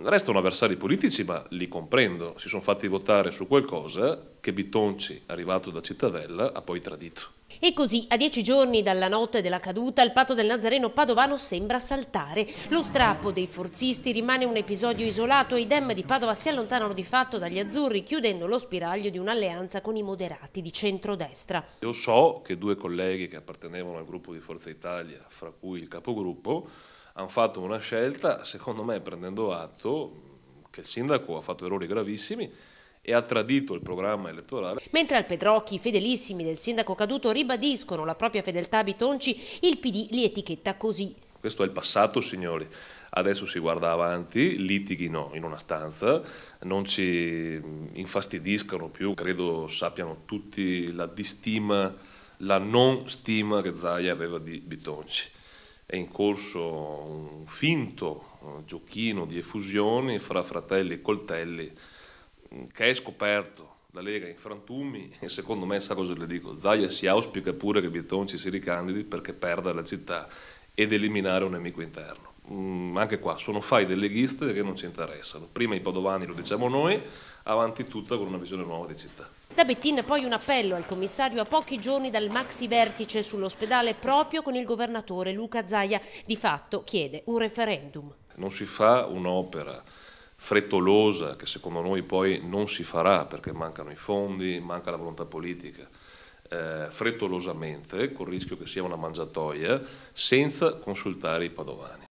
Restano avversari politici, ma li comprendo, si sono fatti votare su qualcosa che Bitonci, arrivato da Cittadella, ha poi tradito. E così, a dieci giorni dalla notte della caduta, il patto del Nazareno Padovano sembra saltare. Lo strappo dei forzisti rimane un episodio isolato e i Dem di Padova si allontanano di fatto dagli azzurri, chiudendo lo spiraglio di un'alleanza con i moderati di centrodestra. Io so che due colleghi che appartenevano al gruppo di Forza Italia, fra cui il capogruppo, hanno fatto una scelta, secondo me prendendo atto che il sindaco ha fatto errori gravissimi e ha tradito il programma elettorale. Mentre al Pedrocchi i fedelissimi del sindaco caduto ribadiscono la propria fedeltà a Bitonci, il PD li etichetta così. Questo è il passato, signori. Adesso si guarda avanti, litighino in una stanza, non ci infastidiscano più, credo sappiano tutti la distima, la non stima che Zaia aveva di Bitonci è in corso un finto eh, giochino di effusioni fra fratelli e coltelli mm, che è scoperto la Lega in frantumi e secondo me sa cosa le dico, Zaia si auspica pure che Bieton ci si ricandidi perché perda la città ed eliminare un nemico interno. Mm, anche qua sono fai delle leghiste che non ci interessano. Prima i padovani lo diciamo noi, avanti tutta con una visione nuova di città. Da Bettina poi un appello al commissario a pochi giorni dal maxi vertice sull'ospedale proprio con il governatore Luca Zaia. Di fatto chiede un referendum. Non si fa un'opera frettolosa che secondo noi poi non si farà perché mancano i fondi, manca la volontà politica. Eh, frettolosamente, con il rischio che sia una mangiatoia, senza consultare i padovani.